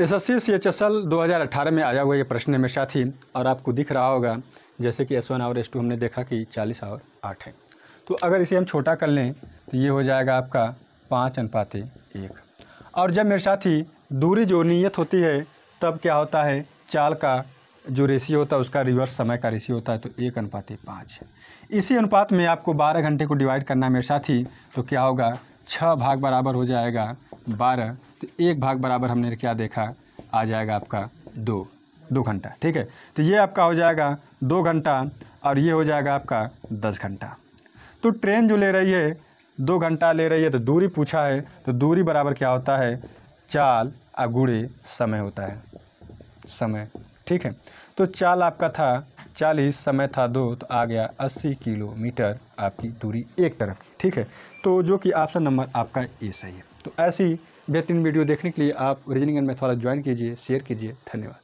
S S C C H S L दो हज़ार अठारह में आया हुआ ये प्रश्न हमेशा थी और आपको दिख रहा होगा जैसे कि S one or S two हमने देखा कि चालीस आवर आठ है तो अगर इसे हम छोटा कर लें तो ये हो जाएगा आपका पाँच अनुपात एक और जब मेरे साथ ही दूरी जो नियत होती है तब क्या होता है चाल का जो रेशियो होता है उसका रिवर्स समय का रेशियो होता है तो एक अनुपात पाँच इसी अनुपात में आपको बारह घंटे को डिवाइड करना है मेरे साथ ही तो क्या होगा छः भाग बराबर हो जाएगा बारह तो एक भाग बराबर हमने क्या देखा आ जाएगा आपका दो दो घंटा ठीक है तो ये आपका हो जाएगा दो घंटा और ये हो जाएगा आपका दस घंटा तो ट्रेन जो ले रही है दो घंटा ले रही है तो दूरी पूछा है तो दूरी बराबर क्या होता है चाल अगुड़े समय होता है समय ठीक है तो चाल आपका था चालीस समय था दो तो आ गया अस्सी किलोमीटर आपकी दूरी एक तरफ ठीक है तो जो कि ऑप्शन नंबर आपका ए सही है तो ऐसी बेहतरीन वीडियो देखने के लिए आप रीजनिंग एंड मैथोलॉजी ज्वाइन कीजिए शेयर कीजिए धन्यवाद